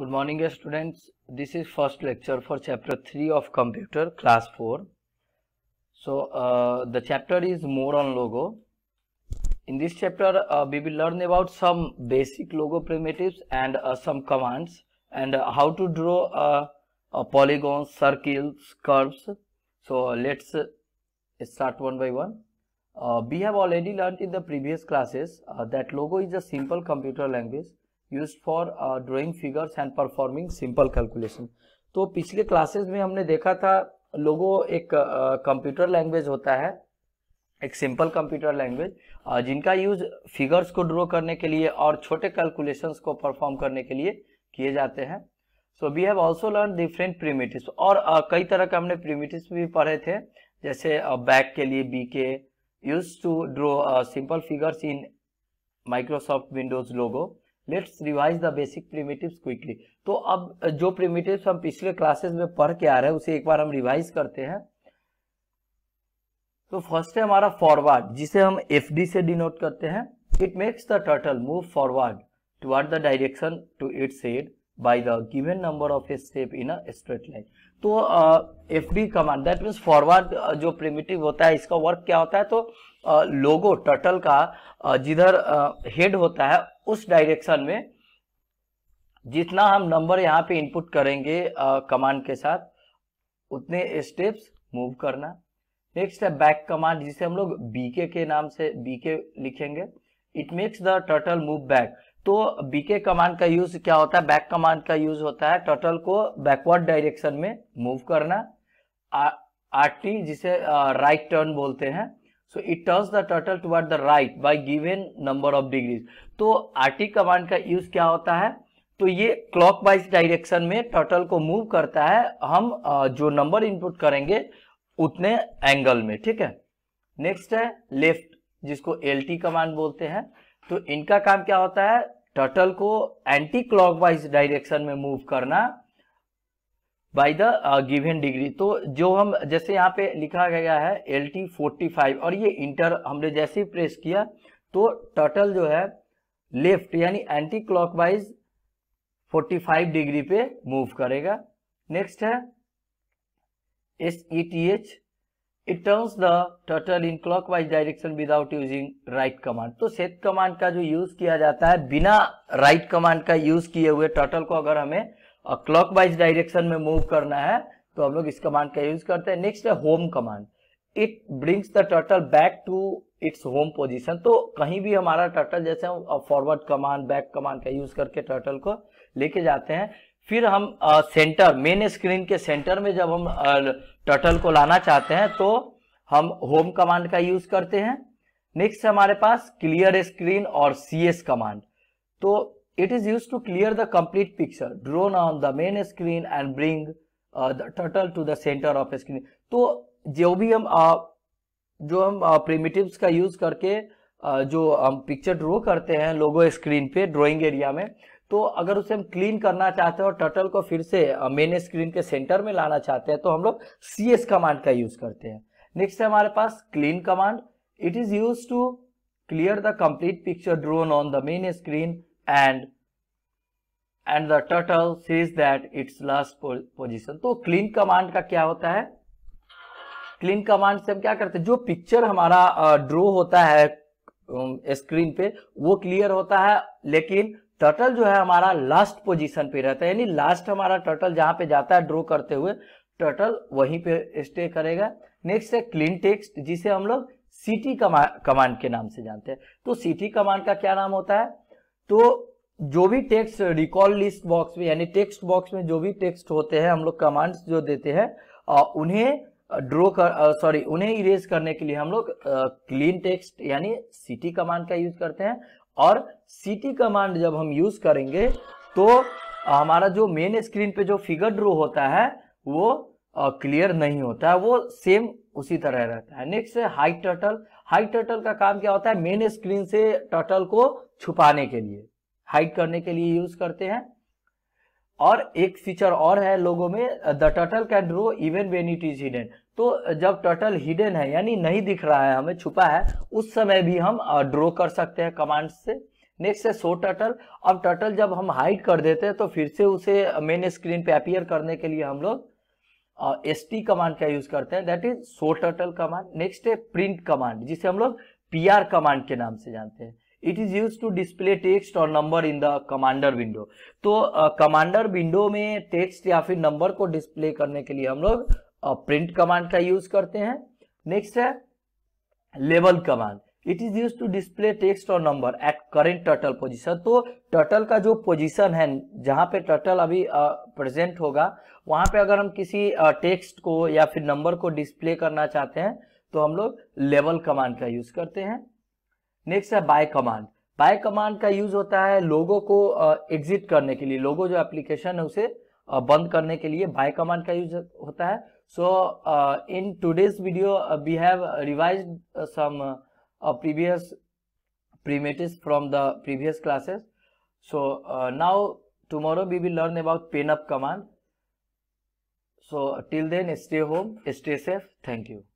Good morning students. This is first lecture for chapter 3 of computer class 4. So uh, the chapter is more on logo. In this chapter uh, we will learn about some basic logo primitives and uh, some commands and uh, how to draw uh, a polygon, circles, curves. So let's uh, start one by one. we have already learned in the previous classes that logo is a simple computer language use for drawing figures and performing simple calculation तो पिछले classes में हमने देखा था लोगों एक computer uh, language होता है एक सिंपल कंप्यूटर लैंग्वेज जिनका यूज फिगर्स को ड्रॉ करने के लिए और छोटे कैलकुलेशंस को परफॉर्म करने के लिए किए जाते हैं so we have also learn different primitive और uh, कई तरह के हमने प्रीमिटिव भी पढ़े थे जैसे बैक uh, के लिए बी के use to draw simple figures in Microsoft Windows Logo let's revise the basic primitive quickly तो अब जो प्रिमेटिव हम पिछले क्लासेस में पढ़ के आ रहे हैं उसे एक बार हम रिवाइज करते हैं तो फर्स्ट है हमारा फॉरवर्ड जिसे हम एफ से डिनोट करते हैं it makes the turtle move forward toward the direction to its head by the given number of a step in straight line तो F D command that means forward जो primitive होता है इसका work क्या होता है तो लोगो टर्टल का जिधर हेड होता है उस डायरेक्शन में जितना हम नंबर यहाँ पे इनपुट करेंगे कमांड के साथ उतने स्टेप्स मूव करना नेक्स्ट है बैक कमांड जिसे हम लोग बीके के नाम से बीके लिखेंगे it makes the turtle move back तो बीके कमांड का यूज क्या होता है बैक कमांड का यूज होता है टर्टल को बैकवर्ड डायरेक्शन में मूव करना आर टी जिसे राइट टर्न बोलते हैं so it turns the turtle toward the right by given number of degrees तो आरटी कमांड का यूज क्या होता है तो ये क्लॉक वाइज डायरेक्शन में टर्टल को मूव करता है हम जो नंबर इनपुट करेंगे उतने एंगल में ठीक है नेक्स्ट है लेफ्ट जिसको एल कमांड बोलते हैं तो इनका काम क्या होता है टर्टल को एंटी क्लॉकवाइज डायरेक्शन में मूव करना बाई द गिवन डिग्री तो जो हम जैसे यहाँ पे लिखा गया है एल टी फोर्टी फाइव और ये इंटर हमने जैसे ही प्रेस किया तो टोटल जो है लेफ्ट यानी एंटी क्लॉकवाइज फाइव डिग्री पे मूव करेगा नेक्स्ट है S E T H it turns the total in clockwise direction without using right command तो सेट कमांड का जो यूज किया जाता है बिना राइट right कमांड का यूज किए हुए टोटल को अगर हमें और क्लॉक वाइज डायरेक्शन में मूव करना है तो हम लोग इस कमांड का यूज करते हैं नेक्स्ट है home command it brings the turtle back to its home position तो कहीं भी हमारा टर्टल जैसे फॉरवर्ड कमांड बैक कमांड का यूज करके टर्टल को लेके जाते हैं फिर हम सेंटर मेन स्क्रीन के सेंटर में जब हम टर्टल को लाना चाहते हैं तो हम होम कमांड का यूज करते हैं नेक्स्ट हमारे पास क्लियर स्क्रीन और सी एस कमांड तो It is used to clear the complete picture, drone on the main screen and bring uh, the turtle to the center of the screen. to jo bhi hum uh, जो हम primitives uh, का use करके uh, जो हम picture draw करते हैं Logo screen पे drawing area में तो अगर उसे हम क्लीन करना चाहते हैं और टर्टल को फिर से मेन स्क्रीन के सेंटर में लाना चाहते हैं तो हम लोग सी एस कमांड का यूज करते हैं नेक्स्ट है हमारे पास clean command it is used to clear the complete picture drawn on the main screen and and the turtle sees that its last position तो clean command का क्या होता है clean command से हम क्या करते हैं जो picture हमारा draw होता है स्क्रीन पे वो क्लियर होता है लेकिन टर्टल जो है हमारा लास्ट पोजीशन पे रहता है यानी लास्ट हमारा टर्टल जहां पे जाता है ड्रॉ करते हुए टर्टल वहीं पे स्टे करेगा नेक्स्ट है क्लीन टेक्स्ट जिसे हम लोग सिटी कमांड के नाम से जानते हैं तो सिटी कमांड का क्या नाम होता है तो जो भी टेक्स्ट रिकॉल लिस्ट बॉक्स में यानी टेक्स्ट बॉक्स में जो भी टेक्स्ट होते हैं हम लोग कमांड्स जो देते हैं उन्हें ड्रो कर सॉरी उन्हें इरेज करने के लिए हम लोग क्लीन टेक्स्ट यानी सिटी कमांड का यूज करते हैं और सिटी कमांड जब हम यूज करेंगे तो हमारा जो मेन स्क्रीन पे जो फिगर ड्रो होता है वो क्लियर नहीं होता है वो सेम उसी तरह रहता है नेक्स्ट है हाइट टर्टल हाइट टर्टल का काम क्या होता है मेन स्क्रीन से टर्टल को छुपाने के लिए हाइड करने के लिए यूज करते हैं और एक फीचर और है लोगों में the turtle can draw even when it is hidden तो जब टर्टल हिडन है यानी नहीं दिख रहा है हमें छुपा है उस समय भी हम ड्रो कर सकते हैं कमांड से नेक्स्ट है सो टर्टल अब टर्टल जब हम हाइड कर देते हैं तो फिर से उसे मेन स्क्रीन पे अपियर करने के लिए हम लोग एस टी कमांड का यूज करते हैं that is show turtle command next है प्रिंट कमांड जिसे हम लोग पी आर कमांड के नाम से जानते हैं it is use to display text और number in the commander window तो कमांडर uh, विंडो में टेक्स्ट या फिर नंबर को डिस्प्ले करने के लिए हम लोग प्रिंट कमांड का यूज करते हैं नेक्स्ट है level command it is use to display text और number at current turtle position तो टर्टल का जो पोजिशन है जहां पे टर्टल अभी प्रेजेंट uh, होगा वहां पे अगर हम किसी टेक्स्ट uh, को या फिर नंबर को डिस्प्ले करना चाहते हैं तो हम लोग लेवल कमांड का यूज करते हैं नेक्स्ट है बाय कमांड बाय कमांड का यूज होता है लोगों को एग्जिट करने के लिए लोगों जो एप्लीकेशन है उसे बंद करने के लिए बाय कमांड का यूज होता है so in today's video we have revise some previous primitives from the previous classes so now tomorrow we will learn about pen up command so till then stay home stay safe thank you